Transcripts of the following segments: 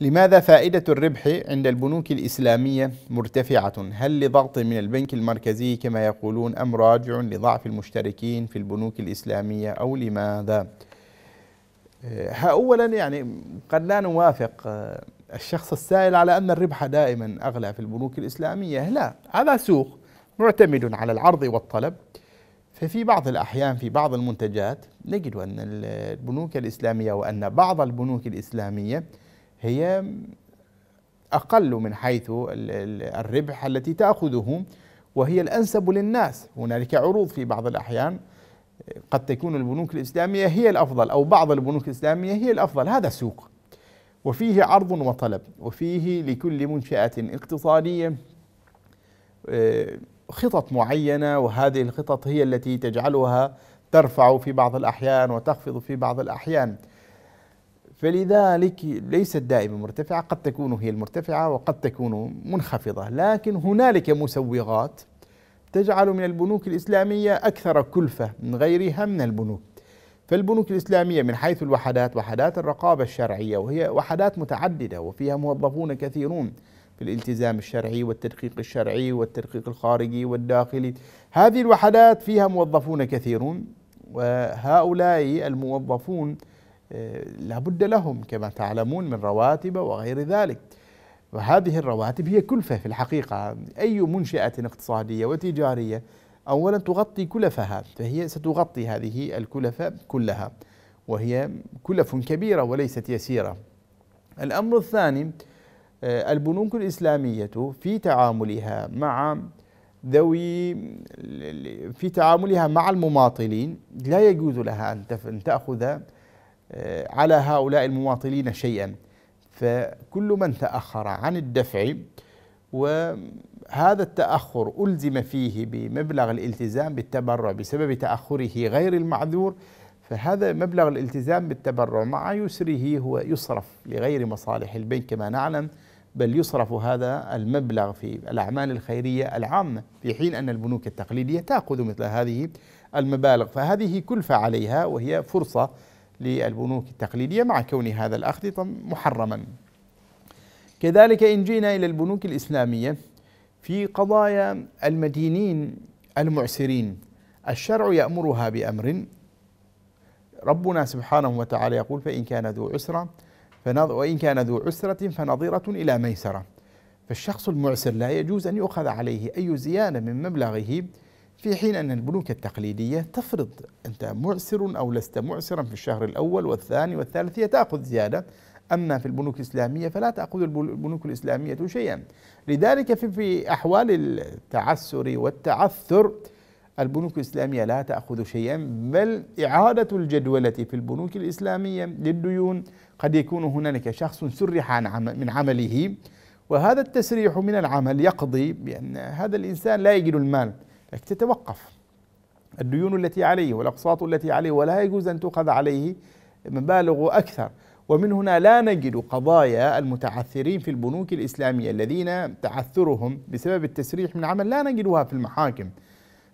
لماذا فائدة الربح عند البنوك الإسلامية مرتفعة؟ هل لضغط من البنك المركزي كما يقولون أم راجع لضعف المشتركين في البنوك الإسلامية أو لماذا؟ آه، أولا يعني قد لا نوافق آه، الشخص السائل على أن الربح دائما أغلى في البنوك الإسلامية لا هذا سوق معتمد على العرض والطلب ففي بعض الأحيان في بعض المنتجات نجد أن البنوك الإسلامية وأن بعض البنوك الإسلامية هي أقل من حيث الربح التي تأخذه وهي الأنسب للناس هنالك عروض في بعض الأحيان قد تكون البنوك الإسلامية هي الأفضل أو بعض البنوك الإسلامية هي الأفضل هذا سوق وفيه عرض وطلب وفيه لكل منشأة اقتصادية آه، خطط معينة وهذه الخطط هي التي تجعلها ترفع في بعض الأحيان وتخفض في بعض الأحيان فلذلك ليست دائما مرتفعة قد تكون هي المرتفعة وقد تكون منخفضة لكن هنالك مسوغات تجعل من البنوك الإسلامية أكثر كلفة من غيرها من البنوك فالبنوك الإسلامية من حيث الوحدات وحدات الرقابة الشرعية وهي وحدات متعددة وفيها موظفون كثيرون في الالتزام الشرعي والتدقيق الشرعي والتدقيق الخارجي والداخلي هذه الوحدات فيها موظفون كثيرون وهؤلاء الموظفون آه، لابد لهم كما تعلمون من رواتب وغير ذلك وهذه الرواتب هي كلفة في الحقيقة أي منشأة اقتصادية وتجارية أولا تغطي كلفها فهي ستغطي هذه الكلفة كلها وهي كلف كبيرة وليست يسيرة الأمر الثاني آه، البنوك الإسلامية في تعاملها مع ذوي في تعاملها مع المماطلين لا يجوز لها أن تأخذ آه، على هؤلاء المماطلين شيئا فكل من تأخر عن الدفع وهذا التأخر ألزم فيه بمبلغ الالتزام بالتبرع بسبب تأخره غير المعذور فهذا مبلغ الالتزام بالتبرع مع يسره هو يصرف لغير مصالح البنك كما نعلم بل يصرف هذا المبلغ في الأعمال الخيرية العامة في حين أن البنوك التقليدية تأخذ مثل هذه المبالغ فهذه كلفة عليها وهي فرصة للبنوك التقليدية مع كون هذا الأخذ محرما كذلك إن جينا إلى البنوك الإسلامية في قضايا المدينين المعسرين الشرع يأمرها بأمر ربنا سبحانه وتعالى يقول فإن كان ذو عسرة فنظ وإن كان ذو عسرة فنظيرة إلى ميسرة فالشخص المعسر لا يجوز أن يؤخذ عليه أي زيادة من مبلغه في حين أن البنوك التقليدية تفرض أنت معسر أو لست معسرا في الشهر الأول والثاني والثالث هي تأخذ زيادة أما في البنوك الإسلامية فلا تأخذ البنوك الإسلامية شيئا لذلك في, في أحوال التعسر والتعثر البنوك الإسلامية لا تأخذ شيئا بل إعادة الجدولة في البنوك الإسلامية للديون قد يكون هنالك شخص سرح من عمله وهذا التسريح من العمل يقضي بأن هذا الإنسان لا يجد المال لكن تتوقف الديون التي عليه والأقساط التي عليه ولا يجوز أن تؤخذ عليه مبالغ أكثر ومن هنا لا نجد قضايا المتعثرين في البنوك الإسلامية الذين تعثرهم بسبب التسريح من العمل لا نجدها في المحاكم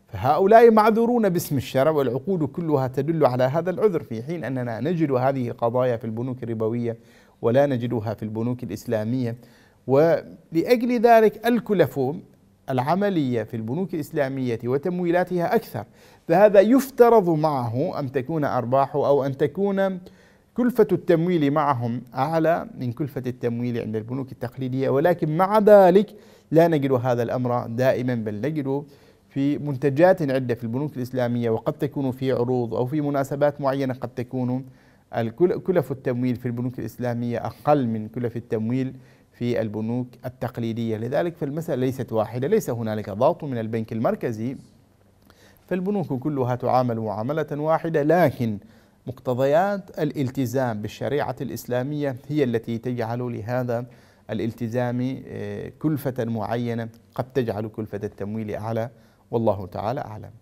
فهؤلاء معذورون باسم الشرع والعقود كلها تدل على هذا العذر في حين أننا نجد هذه القضايا في البنوك الربوية ولا نجدها في البنوك الإسلامية ولأجل ذلك الكلف العملية في البنوك الإسلامية وتمويلاتها أكثر فهذا يفترض معه أن تكون أرباحه أو أن تكون كلفة التمويل معهم أعلى من كلفة التمويل عند البنوك التقليدية ولكن مع ذلك لا نجد هذا الأمر دائما بل نجد في منتجات عدة في البنوك الإسلامية وقد تكون في عروض أو في مناسبات معينة قد تكون كلف التمويل في البنوك الإسلامية أقل من كلف التمويل في البنوك التقليدية لذلك فالمسألة ليست واحدة ليس هنالك ضغط من البنك المركزي فالبنوك كلها تعامل معاملة واحدة لكن مقتضيات الالتزام بالشريعة الإسلامية هي التي تجعل لهذا الالتزام آه، كلفة معينة قد تجعل كلفة التمويل أعلى والله تعالى أعلم